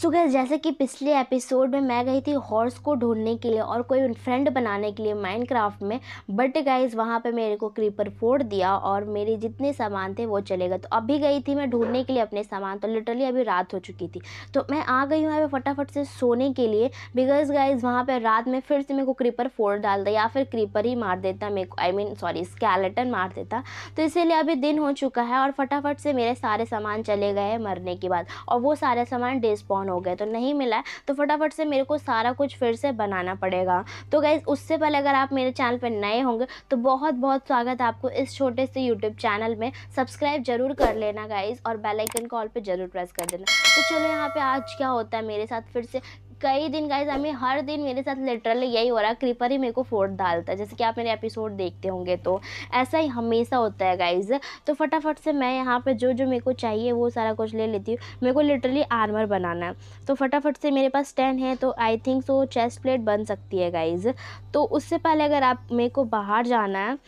सो gas जैसे कि पिछले एपिसोड में मैं गई थी हॉर्स को ढूंढने के लिए और कोई फ्रेंड बनाने के लिए माइनक्राफ्ट में बट गाइज वहाँ पे मेरे को क्रीपर फोड़ दिया और मेरे जितने सामान थे वो चले गए तो अभी गई थी मैं ढूंढने के लिए अपने सामान तो लिटरली अभी रात हो चुकी थी तो मैं आ गई हूँ अभी फटाफट से सोने के लिए बिकॉज गाइज वहाँ पर रात में फिर से मेरे को क्रीपर फोड़ डालता या फिर क्रीपर ही मार देता मेरे को आई मीन सॉरी स्कैलेटन मार देता तो इसीलिए अभी दिन हो चुका है और फटाफट से मेरे सारे सामान चले गए मरने के बाद और वो सारे सामान डिस्पॉन हो गए तो नहीं मिला तो फटाफट से मेरे को सारा कुछ फिर से बनाना पड़ेगा तो गाइज़ उससे पहले अगर आप मेरे चैनल पर नए होंगे तो बहुत बहुत स्वागत है आपको इस छोटे से यूट्यूब चैनल में सब्सक्राइब जरूर कर लेना गाइज़ और बेलाइकन कॉल पर ज़रूर प्रेस कर देना तो चलो यहाँ पर आज क्या होता है मेरे साथ फिर से कई दिन गाइज हमें हर दिन मेरे साथ लिटरली यही हो रहा है क्रीपर ही मेरे को फोड़ डालता है जैसे कि आप मेरे एपिसोड देखते होंगे तो ऐसा ही हमेशा होता है गाइज तो फटाफट से मैं यहाँ पर जो जो मेरे को चाहिए वो सारा कुछ ले लेती हूँ मेरे को लिटरली आर्मर बनाना है तो फटाफट से मेरे पास टेन है तो I think so chest plate बन सकती है गाइज तो उससे पहले अगर आप मेरे को बाहर जाना है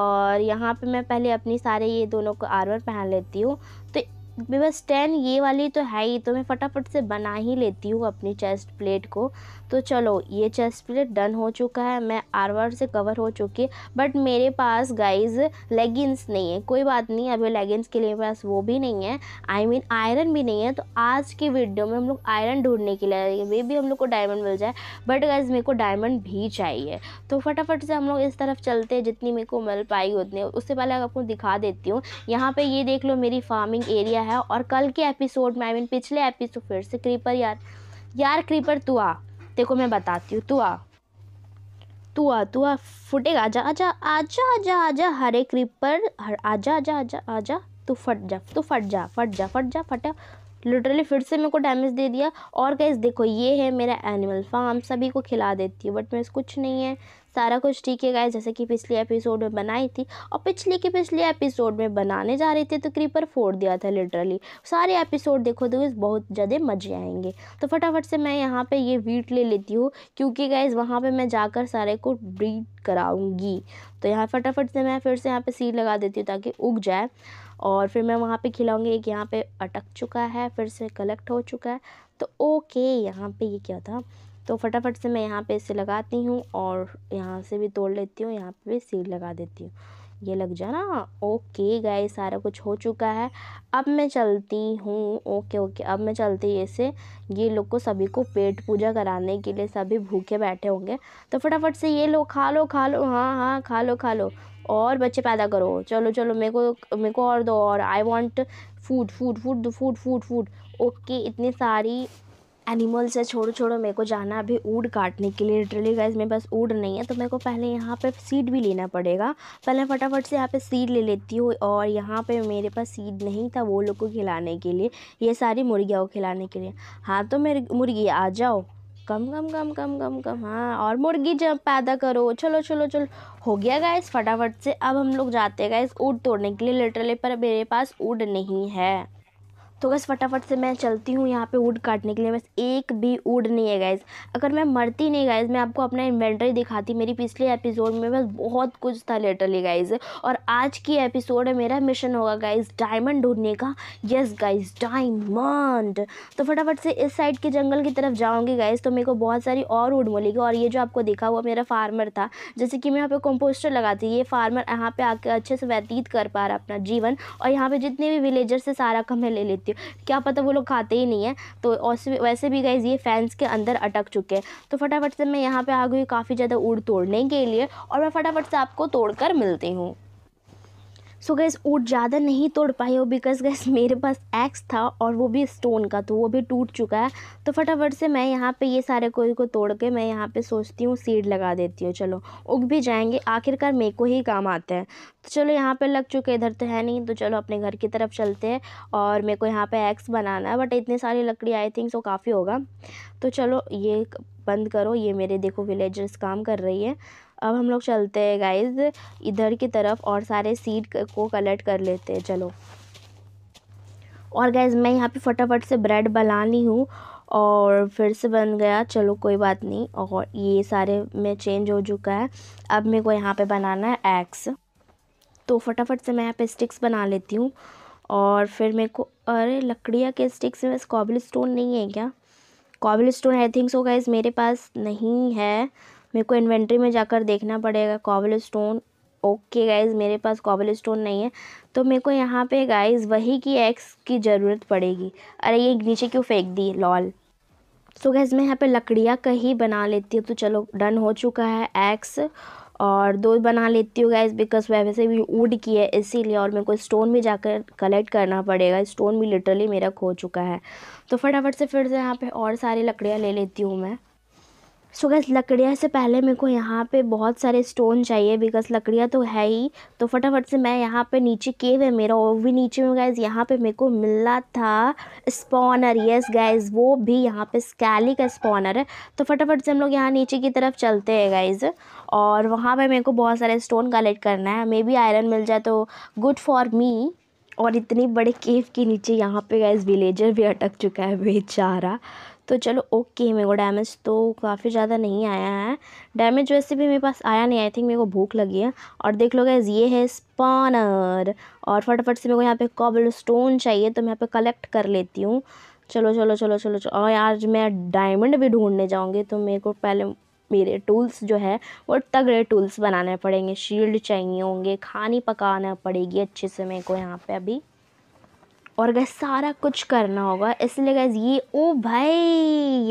और यहाँ पे मैं पहले अपनी सारे ये दोनों को आर्मर पहन लेती हूँ तो बस टेन ये वाली तो है ही तो मैं फटाफट से बना ही लेती हूँ अपनी चेस्ट प्लेट को तो चलो ये चेस्ट प्लेट डन हो चुका है मैं आरवार से कवर हो चुकी है बट मेरे पास गाइज लेगिंग्स नहीं है कोई बात नहीं अभी लेगिंग्स के लिए मेरे पास वो भी नहीं है आई मीन आयरन भी नहीं है तो आज की वीडियो में हम लोग आयरन ढूंढने के लिए वे भी हम लोग को डायमंड मिल जाए बट गाइज मेरे को डायमंड भी चाहिए तो फटाफट से हम लोग इस तरफ चलते हैं जितनी मेरे को मिल पाई उतनी उससे पहले आपको दिखा देती हूँ यहाँ पर ये देख लो मेरी फार्मिंग एरिया गया है और कल के एपिसोड में आई मीन पिछले एपिसोड फिर से क्रीपर यार यार क्रीपर तू आ देखो मैं बताती हूँ तू आ तू आ तू आ फुटेगा आजा आजा आजा आजा आजा हरे क्रीपर हर आजा आजा आजा आजा तू फट जा तू फट जा फट जा फट जा फट जा लिटरली फिर से मेरे को डैमेज दे दिया और गैस देखो ये है मेरा एनिमल फार्म सभी को खिला देती है बट मेरे कुछ नहीं है सारा कुछ ठीक है गाइस जैसे कि पिछले एपिसोड में बनाई थी और पिछले के पिछले एपिसोड में बनाने जा रहे थे तो क्रीपर फोड़ दिया था लिटरली सारे एपिसोड देखो तो बहुत ज़्यादा मजे आएंगे तो फटाफट से मैं यहाँ पर ये वीट ले लेती हूँ क्योंकि गाइज़ वहाँ पर मैं जाकर सारे को ब्रीड कराऊँगी तो यहाँ फटाफट से मैं फिर से यहाँ पर सीड लगा देती हूँ ताकि उग जाए और फिर मैं वहाँ पे खिलाऊंगी एक यहाँ पे अटक चुका है फिर से कलेक्ट हो चुका है तो ओके यहाँ पे ये क्या था तो फटाफट से मैं यहाँ पे इसे लगाती हूँ और यहाँ से भी तोड़ लेती हूँ यहाँ पे भी सील लगा देती हूँ ये लग जाना ओके गए सारा कुछ हो चुका है अब मैं चलती हूँ ओके ओके अब मैं चलती हूँ ऐसे ये लोग को सभी को पेट पूजा कराने के लिए सभी भूखे बैठे होंगे तो फटाफट से ये लोग खा लो खा लो हाँ हाँ खा लो खा लो और बच्चे पैदा करो चलो चलो मेरे को मेरे को और दो और I want food food food food food food okay इतनी सारी एनिमल से छोड़ो छोड़ो मेरे को जाना अभी ऊड काटने के लिए लिटरली गाइज मेरे पास ऊड नहीं है तो मेरे को पहले यहाँ पे सीड भी लेना पड़ेगा पहले फटाफट से यहाँ पे सीड ले लेती हूँ और यहाँ पे मेरे पास सीड नहीं था वो लोग को खिलाने के लिए ये सारी मुर्गियाँ को खिलाने के लिए हाँ तो मेरे मुर्गी आ जाओ कम कम कम कम कम कम हाँ और मुर्गी जब पैदा करो चलो चलो चलो हो गया गाइस फटाफट से अब हम लोग जाते हैं गाइस ऊट तोड़ने के लिए लिटरली पर मेरे पास ऊड नहीं है तो बस फटाफट से मैं चलती हूँ यहाँ पे वुड काटने के लिए बस एक भी वुड नहीं है गाइज अगर मैं मरती नहीं गाइज मैं आपको अपना इन्वेंट्री दिखाती मेरी पिछले एपिसोड में बस बहुत कुछ था लेटरली गाइज और आज की एपिसोड है मेरा मिशन होगा गाइज डायमंड ढूंढने का यस गाइज डायमंड तो फटाफट से इस साइड के जंगल की तरफ जाऊँगी गाइज तो मेरे को बहुत सारी और वुड मिलेगी और ये जो आपको देखा हुआ मेरा फार्मर था जैसे कि मैं यहाँ पे कंपोस्टर लगाती ये फार्मर यहाँ पे आके अच्छे से व्यतीत कर पा रहा अपना जीवन और यहाँ पे जितने भी विलेजर्स से सारा कम मैं ले लेती हूँ क्या पता वो लोग खाते ही नहीं है तो वैसे भी गाइज़ ये फैंस के अंदर अटक चुके हैं तो फटाफट से मैं यहाँ पर आ गई काफ़ी ज़्यादा उड़ तोड़ने के लिए और मैं फटाफट से आपको तोड़ मिलती हूँ सो गैस ऊट ज़्यादा नहीं तोड़ पाई हो बिकॉज गैस मेरे पास एक्स था और वो भी स्टोन का तो वो भी टूट चुका है तो फटाफट से मैं यहाँ पे ये सारे कोई को तोड़ के मैं यहाँ पे सोचती हूँ सीड लगा देती हूँ चलो उग भी जाएंगे आखिरकार मेरे को ही काम आते हैं तो चलो यहाँ पे लग चुके इधर तो है नहीं तो चलो अपने घर की तरफ चलते हैं और मेरे को यहाँ पर एक्स बनाना है बट इतनी सारी लकड़ी आई थिंक सो काफ़ी होगा तो चलो ये बंद करो ये मेरे देखो विलेजर्स काम कर रही है अब हम लोग चलते हैं गाइज इधर की तरफ और सारे सीट को कलेक्ट कर लेते हैं चलो और गाइज मैं यहाँ पे फटाफट से ब्रेड बनानी हूँ और फिर से बन गया चलो कोई बात नहीं और ये सारे में चेंज हो चुका है अब मेरे को यहाँ पे बनाना है एग्स तो फटाफट से मैं यहाँ पे स्टिक्स बना लेती हूँ और फिर मेरे को अरे लकड़िया के स्टिक्स में कॉबल स्टोन नहीं है क्या cobblestone I think so guys मेरे पास नहीं है मेरे को इन्वेंट्री में जाकर देखना पड़ेगा कॉबल स्टोन ओके गाइज़ मेरे पास कॉबल स्टोन नहीं है तो मेरे को यहाँ पे गाइज़ वही की एक्स की ज़रूरत पड़ेगी अरे ये नीचे क्यों फेंक दी लॉल सो गैस मैं यहाँ पे लकड़ियाँ कहीं बना लेती हूँ तो चलो डन हो चुका है एक्स और दो बना लेती हूँ गैस बिकॉज वैसे भी उड की है इसीलिए और मेरे को स्टोन भी जाकर कलेक्ट करना पड़ेगा स्टोन भी लिटरली मेरा खो चुका है तो फटाफट से फिर से यहाँ पे और सारी लकड़ियाँ ले लेती हूँ मैं सो गैस लकड़ियाँ से पहले मेरे को यहाँ पे बहुत सारे स्टोन चाहिए बिकॉज लकड़ियाँ तो है ही तो फटाफट से मैं यहाँ पे नीचे केव है मेरा वो भी नीचे में गैस यहाँ पे मेरे को मिला था स्पॉनर यस गैस वो भी यहाँ पे स्कैली का स्पॉनर है तो फटाफट से हम लोग यहाँ नीचे की तरफ चलते हैं गाइज और वहाँ पर मेरे को बहुत सारे स्टोन कलेक्ट करना है मे बी आयरन मिल जाए तो गुड फॉर मी और इतने बड़े केव के नीचे यहाँ पे गैस विलेजर भी अटक चुका है बेचारा तो चलो ओके मेरे को डैमेज तो काफ़ी ज़्यादा नहीं आया है डैमेज वैसे भी मेरे पास आया नहीं आई थिंक मेरे को भूख लगी है और देख लो गैस ये है स्पॉनर और फटाफट से मेरे को यहाँ पे कॉबल स्टोन चाहिए तो मैं यहाँ पे कलेक्ट कर लेती हूँ चलो चलो चलो चलो चलो और आज मैं डायमंड भी ढूंढने जाऊँगी तो मेरे को पहले मेरे टूल्स जो है वो तगड़े टूल्स बनाने पड़ेंगे शील्ड चाहिए होंगे खानी पकाना पड़ेगी अच्छे से मेरे को यहाँ पर अभी और गैस सारा कुछ करना होगा इसलिए गैस ये ओ भाई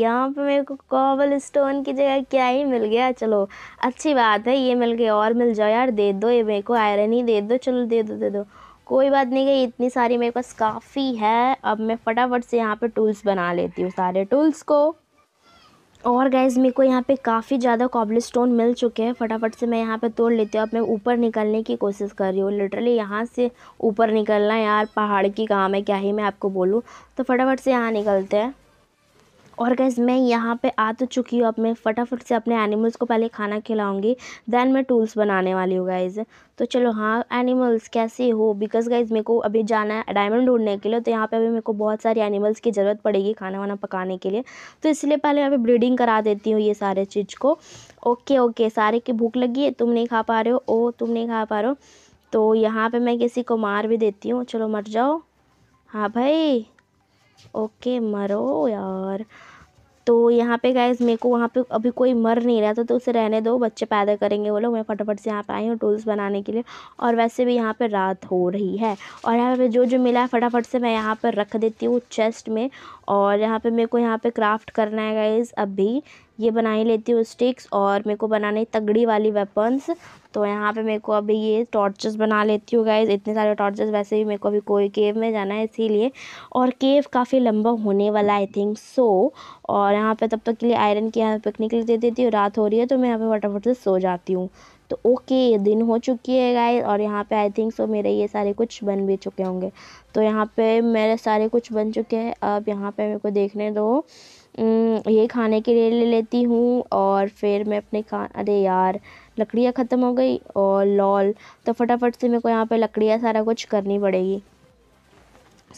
यहाँ पे मेरे को कॉबल स्टोन की जगह क्या ही मिल गया चलो अच्छी बात है ये मिल गया और मिल जाओ यार दे दो ये मेरे को आयरन ही दे दो चलो दे दो दे दो कोई बात नहीं गई इतनी सारी मेरे पास काफ़ी है अब मैं फटाफट से यहाँ पे टूल्स बना लेती हूँ सारे टूल्स को और गैस मेरे को यहाँ पे काफ़ी ज़्यादा कॉबल स्टोन मिल चुके हैं फटाफट से मैं यहाँ पे तोड़ लेती हूँ अब मैं ऊपर निकलने की कोशिश कर रही हूँ लिटरली यहाँ से ऊपर निकलना यार पहाड़ की काम है क्या ही मैं आपको बोलूँ तो फटाफट से यहाँ निकलते हैं और गैस मैं यहाँ पे आ तो चुकी हूँ अब मैं फटाफट से अपने एनिमल्स को पहले खाना खिलाऊंगी दैन मैं टूल्स बनाने वाली हूँ गाइज़ तो चलो हाँ एनिमल्स कैसे हो बिकॉज गाइज मेरे को अभी जाना है डायमंड ढूंढने के लिए तो यहाँ पे अभी मेरे को बहुत सारे एनिमल्स की ज़रूरत पड़ेगी खाना वाना पकाने के लिए तो इसलिए पहले यहाँ पे ब्रीडिंग करा देती हूँ ये सारे चीज़ को ओके ओके सारे की भूख लगी है तुम नहीं खा पा रहे हो ओ तुम नहीं खा पा रहे हो तो यहाँ पर मैं किसी को मार भी देती हूँ चलो मर जाओ हाँ भाई ओके मरो यार तो यहाँ पे गाइज मेरे को वहाँ पे अभी कोई मर नहीं रहा था तो, तो उसे रहने दो बच्चे पैदा करेंगे वो लोग मैं फटाफट से यहाँ पे आई हूँ टूल्स बनाने के लिए और वैसे भी यहाँ पे रात हो रही है और यहाँ पे जो जो मिला है फटाफट से मैं यहाँ पर रख देती हूँ चेस्ट में और यहाँ पे मेरे को यहाँ पे क्राफ्ट करना है गाइज़ अभी ये बना ही लेती हूँ स्टिक्स और मेरे को बनाने तगड़ी वाली वेपन्स तो यहाँ पे मेरे को अभी ये टॉर्चेस बना लेती हूँ गाइज इतने सारे टॉर्चेस वैसे भी मेरे को अभी कोई केव में जाना है इसीलिए और केव काफ़ी लंबा होने वाला आई थिंक सो और यहाँ पे तब तक के लिए आयरन की यहाँ पिकनिक के लिए दे देती हूँ रात हो रही है तो मैं यहाँ पे फटाफट से सो जाती हूँ तो ओके ये दिन हो चुकी है गाइज और यहाँ पे आई थिंक सो मेरे ये सारे कुछ बन भी चुके होंगे तो यहाँ पे मेरे सारे कुछ बन चुके हैं अब यहाँ पे मेरे को देखने दो ये खाने के लिए ले लेती हूँ और फिर मैं अपने खा अरे यार लकड़ियाँ ख़त्म हो गई और लॉल तो फटाफट से मेरे को यहाँ पे लकड़ियाँ सारा कुछ करनी पड़ेगी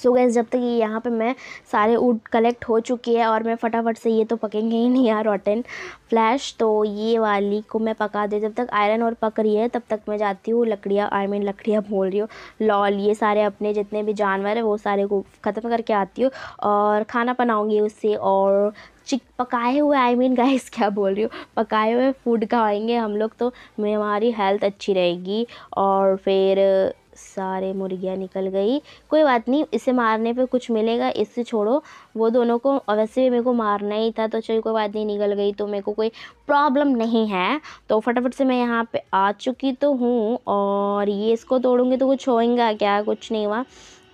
सो गैस जब तक ये यहाँ पे मैं सारे उड कलेक्ट हो चुकी है और मैं फटाफट से ये तो पकेंगे ही नहीं यार रॉटन फ्लैश तो ये वाली को मैं पका दे जब तक आयरन और पक रही है तब तक मैं जाती हूँ लकड़ियाँ आई मीन लकड़ियाँ बोल रही हूँ लॉल ये सारे अपने जितने भी जानवर है वो सारे को ख़त्म करके आती हूँ और खाना बनाऊँगी उससे और चिक पकाए हुए आई मीन गाइस क्या बोल रही हूँ पकाए हुए फूड खाएंगे हम लोग तो हमारी हेल्थ अच्छी रहेगी और फिर सारे मुर्गियाँ निकल गई कोई बात नहीं इसे मारने पे कुछ मिलेगा इससे छोड़ो वो दोनों को वैसे भी मेरे को मारना ही था तो चलिए कोई बात नहीं निकल गई तो मेरे को कोई प्रॉब्लम नहीं है तो फटाफट से मैं यहाँ पे आ चुकी तो हूँ और ये इसको तोड़ूँगी तो कुछ होएगा क्या कुछ नहीं हुआ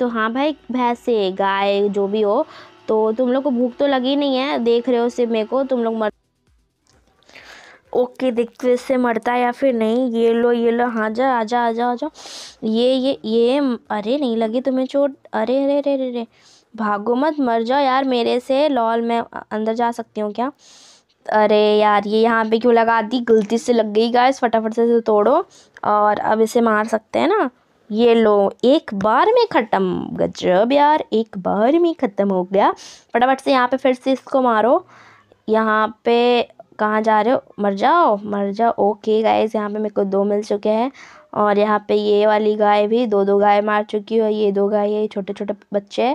तो हाँ भाई भैंसे गाय जो भी हो तो तुम लोग को भूख तो लगी नहीं है देख रहे हो सिर्फ मेरे को तुम लोग मर ओके देखते इससे मरता है या फिर नहीं ये लो ये लो हाँ जा आ जा आ जा ये ये ये अरे नहीं लगी तुम्हें चोट अरे अरे अरे अरे अरे भागो मत मर जाओ यार मेरे से लॉल मैं अंदर जा सकती हूँ क्या अरे यार ये यहाँ पे क्यों लगा दी गलती से लग गई गाइस फटाफट से इसे तोड़ो और अब इसे मार सकते हैं ना ये लो एक बार में ख़त्म गजब यार एक बार में ख़त्म हो गया फटाफट से यहाँ पे फिर से इसको मारो यहाँ पे कहाँ जा रहे हो मर जाओ मर जाओ ओके गाइज यहाँ पे मेरे को दो मिल चुके हैं और यहाँ पे ये वाली गाय भी दो दो गाय मार चुकी है ये दो गाय ये छोटे छोटे बच्चे है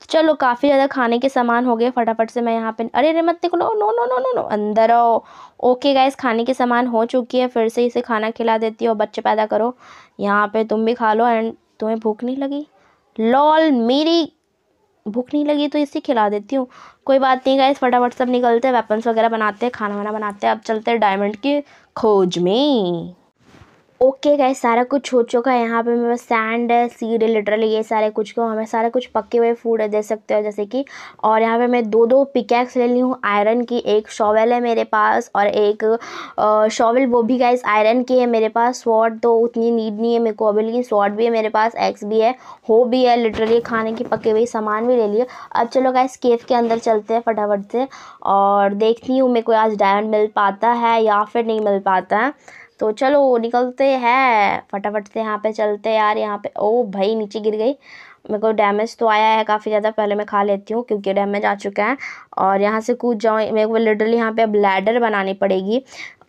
तो चलो काफ़ी ज़्यादा खाने के सामान हो गए फटाफट से मैं यहाँ पे अरे अरे मत निकलो no no no no no अंदर आओ ओके गाइज खाने के सामान हो चुकी है फिर से इसे खाना खिला देती हो बच्चे पैदा करो यहाँ पे तुम भी खा लो एंड तुम्हें भूख नहीं लगी लॉल मेरी भूख नहीं लगी तो इसे खिला देती हूँ कोई बात नहीं गाइस फटाफट सब निकलते हैं वेपन्स वगैरह बनाते हैं खाना वाना बनाते हैं अब चलते हैं डायमंड की खोज में ओके गए सारा कुछ हो चुका है यहाँ पे मेरे पास सैंड है सीड है लिटरली ये सारे कुछ को हमें सारा कुछ पके हुए फूड दे सकते हो जैसे कि और यहाँ पे मैं दो दो पिकैक्स ले ली हूँ आयरन की एक शॉवल है मेरे पास और एक शॉवल वो भी गए आयरन की है मेरे पास स्वॉट तो उतनी नीड नहीं है मेरे को अभी लेकिन स्वॉट भी है मेरे पास एक्स भी है हो भी है लिटरली खाने की पके हुई सामान भी ले लिए अब चलो गए केव के अंदर चलते हैं फटाफट से और देखती हूँ मेरे को आज डायमंड मिल पाता है या फिर नहीं मिल पाता है तो चलो निकलते हैं फटाफट से यहाँ पे चलते यार यहाँ पे ओ भाई नीचे गिर गई मेरे को डैमेज तो आया है काफ़ी ज़्यादा पहले मैं खा लेती हूँ क्योंकि डैमेज आ चुका है और यहाँ से कूद जाऊँ मेरे को लिटरली यहाँ पे अब लैडर बनानी पड़ेगी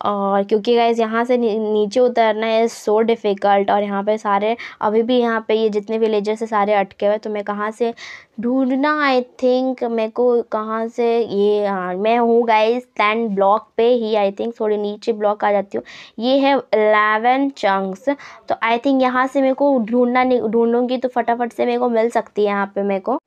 और क्योंकि गाइज यहाँ से नी, नीचे उतरना है सो डिफ़िकल्ट और यहाँ पे सारे अभी भी यहाँ पे ये यह जितने विलेजर्स है सारे अटके हुए तो मैं कहाँ से ढूंढना आई थिंक मेरे को कहाँ से ये हाँ मैं हूँ गाइज टेन ब्लॉक पे ही आई थिंक थोड़ी नीचे ब्लॉक आ जाती हूँ ये है एलेवन चंक्स तो आई थिंक यहाँ से मेरे को ढूंढना ढूंढूँगी तो फटाफट से मेरे को को मिल सकती है यहाँ पे मेरे को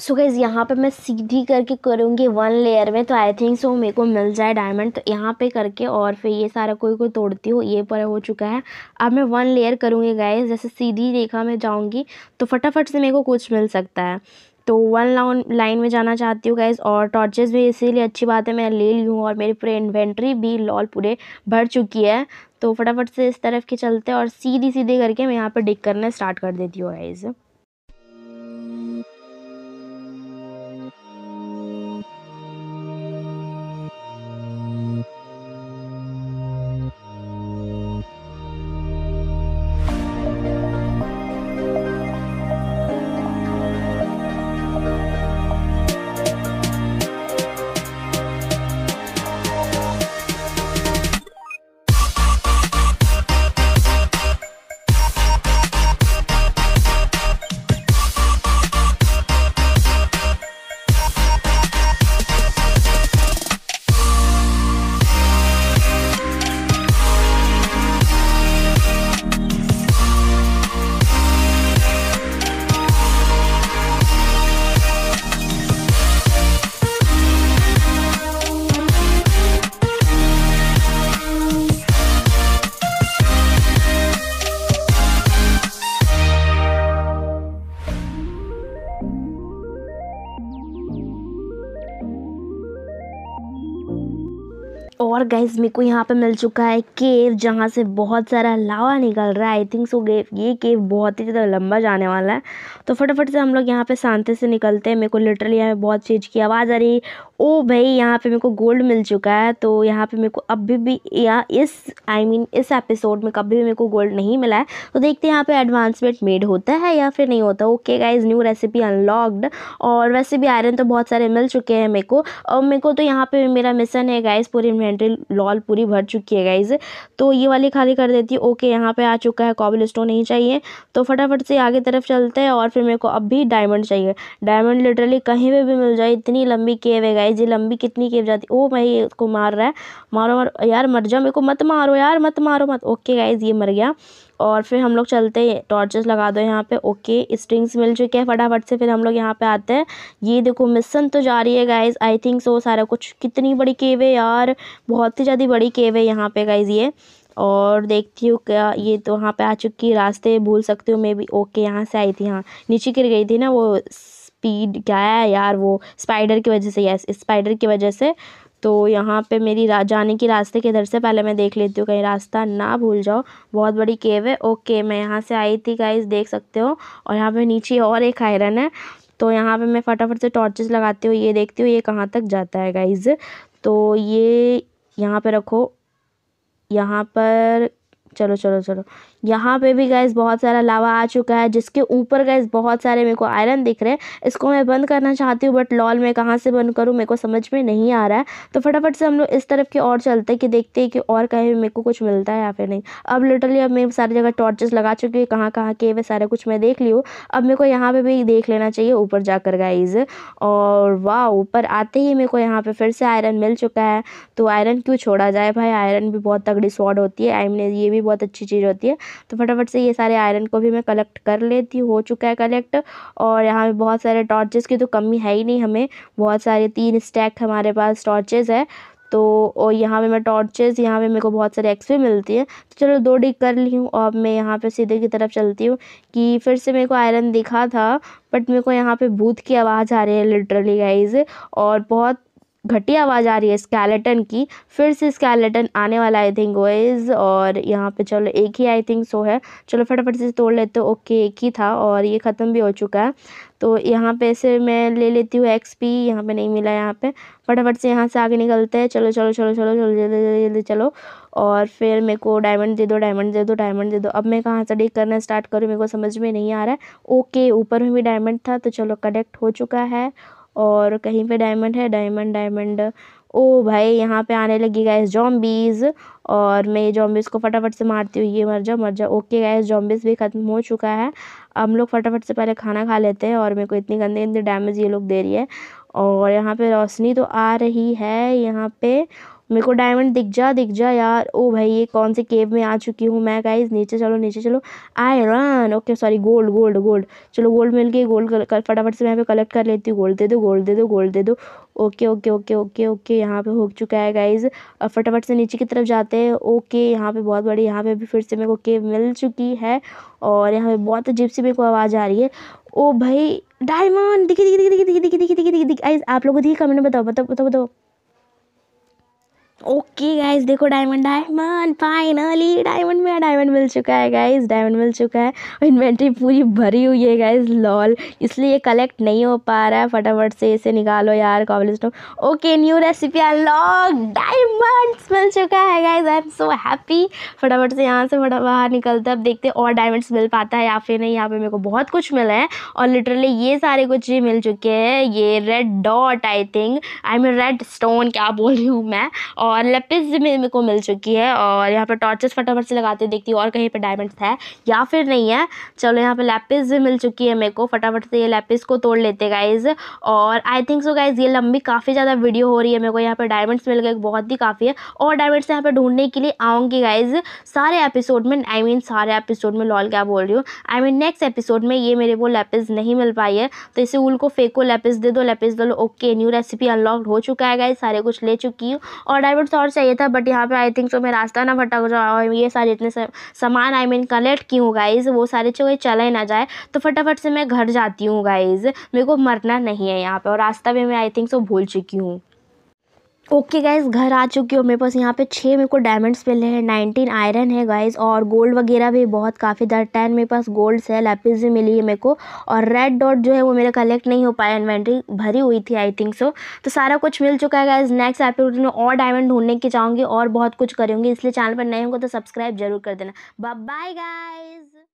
सो गैस यहाँ पे मैं सीधी करके करूँगी वन लेयर में तो आई थिंक सो मेरे को मिल जाए डायमंड तो यहाँ पे करके और फिर ये सारा कोई कोई तोड़ती हूँ ये पर हो चुका है अब मैं वन लेयर करूँगी गैस जैसे सीधी रेखा में जाऊँगी तो फटाफट से मेरे को कुछ मिल सकता है तो वन लाउन लाइन में जाना चाहती हूँ गैस और टॉर्चेस भी इसीलिए अच्छी बात है मैं ले ली हूँ और मेरी पूरे इन्वेंट्री भी लॉल पूरे भर चुकी है तो फटाफट से इस तरफ के चलते और सीधी सीधे करके मैं यहाँ पर डिक करना स्टार्ट कर देती हूँ गाइज़ और गाइज मेरे को यहाँ पे मिल चुका है केव जहाँ से बहुत सारा लावा निकल रहा है आई थिंक सो ये केव बहुत ही ज़्यादा लंबा जाने वाला है तो फटाफट से हम लोग यहाँ पे शांति से निकलते हैं मेरे को लिटरली यहाँ पे बहुत चीज़ की आवाज़ आ रही है ओ भाई यहाँ पे मेरे को गोल्ड मिल चुका है तो यहाँ पे मेरे को अभी भी या इस आई I मीन mean, इस एपिसोड में कभी भी मेरे को गोल्ड नहीं मिला है तो देखते हैं यहाँ पे एडवांसमेंट मेड होता है या फिर नहीं होता okay guys new recipe unlocked और वैसे भी आयरन तो बहुत सारे मिल चुके हैं मेरे को और मेरे को तो यहाँ पर मेरा मिशन है गाइज पूरी इन्वेंट कंटेंट लॉल पूरी भर चुकी है गाइज तो ये वाली खाली कर देती है ओके यहाँ पे आ चुका है कॉबल स्टोन नहीं चाहिए तो फटाफट से आगे तरफ चलते हैं और फिर मेरे को अब भी डायमंड चाहिए डायमंड लिटरली कहीं पर भी मिल जाए इतनी लंबी केव है गाइज ये लंबी कितनी केव जाती ओ भाई oh, इसको मार रहा है मारो मारो यार मर जाओ मेरे को मत मारो यार मत मारो मत ओके गाइज ये मर गया और फिर हम लोग चलते हैं टॉर्चेस लगा दो यहाँ पे ओके स्ट्रिंग्स मिल चुके हैं फटाफट से फिर हम लोग यहाँ पे आते हैं ये देखो मिशन तो जा रही है गाइज आई थिंक सो सारा कुछ कितनी बड़ी केव है यार बहुत ही ज़्यादा बड़ी केव है यहाँ पे गाइज ये और देखती हूँ क्या ये तो वहाँ पे आ चुकी रास्ते भूल सकती हूँ मे भी ओके यहाँ से आई थी हाँ नीचे गिर गई थी ना वो स्पीड क्या है यार वो स्पाइडर की वजह से यस स्पाइडर की वजह से तो यहाँ पे मेरी जाने की रास्ते किधर से पहले मैं देख लेती हूँ कहीं रास्ता ना भूल जाओ बहुत बड़ी केव है ओके मैं यहाँ से आई थी गाइस देख सकते हो और यहाँ पे नीचे और एक आयरन है तो यहाँ पे मैं फटाफट से टॉर्चेस लगाती हूँ ये देखती हूँ ये कहाँ तक जाता है गाइज़ तो ये यहाँ पर रखो यहाँ पर चलो चलो चलो यहाँ पे भी गैस बहुत सारा लावा आ चुका है जिसके ऊपर गैस बहुत सारे मेरे को आयरन दिख रहे हैं इसको मैं बंद करना चाहती हूँ बट लॉल मैं कहाँ से बंद करूँ मेरे को समझ में नहीं आ रहा है तो फटाफट से हम लोग इस तरफ की और चलते हैं कि देखते हैं कि और कहीं मेरे को कुछ मिलता है या फिर नहीं अब लिटरली अब मैं सारी जगह टॉर्चेस लगा चुकी हूँ कहाँ कहाँ के वे सारा कुछ मैं देख ली हूँ अब मेरे को यहाँ पर भी देख लेना चाहिए ऊपर जाकर गाइज और वाह ऊपर आते ही मेरे को यहाँ पर फिर से आयरन मिल चुका है तो आयरन क्यों छोड़ा जाए भाई आयरन भी बहुत तगड़ी शॉर्ट होती है आई मीन ये भी भी बहुत अच्छी चीज़ होती है तो फटाफट से ये सारे आयरन को भी मैं कलेक्ट कर लेती हूँ हो चुका है कलेक्ट और यहाँ पर बहुत सारे टॉर्चेस की तो कमी है ही नहीं हमें बहुत सारे तीन स्टैक हमारे पास टॉर्चेस है तो और यहाँ पे मैं टॉर्चेस यहाँ पे मेरे को बहुत सारे एक्स भी मिलती हैं तो चलो दो डिग कर ली हूँ और मैं यहाँ पे सीधे की तरफ चलती हूँ कि फिर से मेरे को आयरन दिखा था बट मेरे को यहाँ पे भूत की आवाज़ आ रही है लिटरली गाइज और बहुत घटिया आवाज़ आ रही है स्केलेटन की फिर से स्केलेटन आने वाला आई थिंक वॉइज और यहाँ पे चलो एक ही आई थिंक सो है चलो फटाफट से तोड़ लेते हो ओके एक ही था और ये ख़त्म भी हो चुका है तो यहाँ पे से मैं ले लेती हूँ एक्सपी पी यहाँ पर नहीं मिला यहाँ पे फटाफट से यहाँ से आगे निकलते हैं चलो चलो चलो चलो चलो जल्दी जल्दी जल्दी चलो और फिर मेरे को डायमंड दे दो डायमंड दे दो डायमंड दे दो अब मैं कहाँ से डिक करना स्टार्ट करूँ मेरे को समझ में नहीं आ रहा है ओके ऊपर में भी डायमंड था तो चलो कनेक्ट हो चुका है और कहीं पे डायमंड है डायमंड डायमंड ओ भाई यहाँ पे आने लगी गाइस जॉम्बीज़ और मैं ये जॉम्बीज़ को फटाफट से मारती हूँ ये मर जा मर जाओ ओके गाइस जॉम्बीज़ भी ख़त्म हो चुका है हम लोग फटाफट से पहले खाना खा लेते हैं और मेरे को इतनी गंदे गंदे डैमेज ये लोग दे रही है और यहाँ पे रोशनी तो आ रही है यहाँ पे मेरे को डायमंड दिख जा दिख जा यार ओ भाई ये कौन से केव में आ चुकी हूँ मैं गाइज नीचे चलो नीचे चलो iron okay sorry gold gold gold चलो गोल्ड मिल गई गोल्ड फटाफट से मैं यहाँ पे कलेक्ट कर लेती हूँ गोल्ड दे दो गोल्ड दे दो गोल्ड दे दो okay okay okay okay okay यहाँ पे हो चुका है गाइज फटाफट से नीचे की तरफ जाते हैं ओके यहाँ पे बहुत बड़ी यहाँ पे भी फिर से मेरे को केव मिल चुकी है और यहाँ पे बहुत अजीब सी मेरे को आवाज़ आ रही है ओ भाई डायमंड दिखी दिखी दिखी दिखी दिखी दिखी दिखी दिखी दिखी आप लोगों को दिखी कमेंट में बताओ बताओ बताओ बताओ ओके गाइस देखो डायमंड डायमंड फाइनली डायमंड में डायमंड मिल चुका है गाइस डायमंड मिल चुका है इन्वेंट्री पूरी भरी हुई है गाइस लॉल इसलिए कलेक्ट नहीं हो पा रहा है फटाफट से इसे निकालो यार stone okay new recipe unlock diamonds मिल चुका है guys I am so happy फटाफट से यहाँ से फटा बाहर निकलता अब देखते और डायमंड्स मिल पाता है या फिर नहीं यहाँ पे मेरे को बहुत कुछ मिला है और लिटरली ये सारे कुछ ही मिल चुके हैं ये red dot I think I mean red stone क्या बोल रही हूँ मैं और और लेपिस को मिल चुकी है और यहाँ पर टॉर्चेस फटाफट से लगाते देखती हूँ और कहीं पर डायमंड है या फिर नहीं है चलो यहाँ पर लेपिस मिल चुकी है मेरे को फटाफट से ये लेपिस को तोड़ लेते गाइज़ और आई थिंक सो गाइज़ ये लंबी काफ़ी ज़्यादा वीडियो हो रही है मेरे को यहाँ पर डायमंड्स मिल गए बहुत ही काफ़ी है और डायमंड्स यहाँ पर ढूंढने के लिए आऊँगी गाइज़ सारे एपिसोड में आई मीन सारे एपिसोड में लॉल क्या बोल रही हूँ आई मीन नेक्स्ट एपिसोड में ये मेरे वो लेपिस नहीं मिल पाई है तो इसे उल को फेंको लेपिस दे दो लेपिस दे लो ओके न्यू रेसिपी अनलॉक हो चुका है गाइज सारे कुछ ले चुकी हूँ और डायमंड कुछ और चाहिए था बट यहाँ पे आई थिंक सो मैं रास्ता ना भटक जाओ और ये सारे इतने सामान आई मीन कलेक्ट की हूँ गाइज़ वो सारे चो चले ना जाए तो फटाफट से मैं घर जाती हूँ गाइज़ मेरे को मरना नहीं है यहाँ पर और रास्ता भी मैं आई थिंक सो भूल चुकी हूँ ओके गाइज घर आ चुकी हूँ मेरे पास यहाँ पे छः मेरे को डायमंड्स मिले हैं नाइनटीन आयरन है गाइज और गोल्ड वगैरह भी बहुत काफ़ी दर टेन मेरे पास गोल्ड सेल एपिस भी मिली है मेरे को और रेड डॉट जो है वो मेरा कलेक्ट नहीं हो पाया इन्वेंट्री भरी हुई थी आई थिंक सो तो सारा कुछ मिल चुका है गाइज नेक्स्ट एपिसोड में और डायमंड ढूंढने की जाऊँगी और बहुत कुछ करूँगी इसलिए चैनल पर नए होंगे तो सब्सक्राइब जरूर कर देना बाय गाइज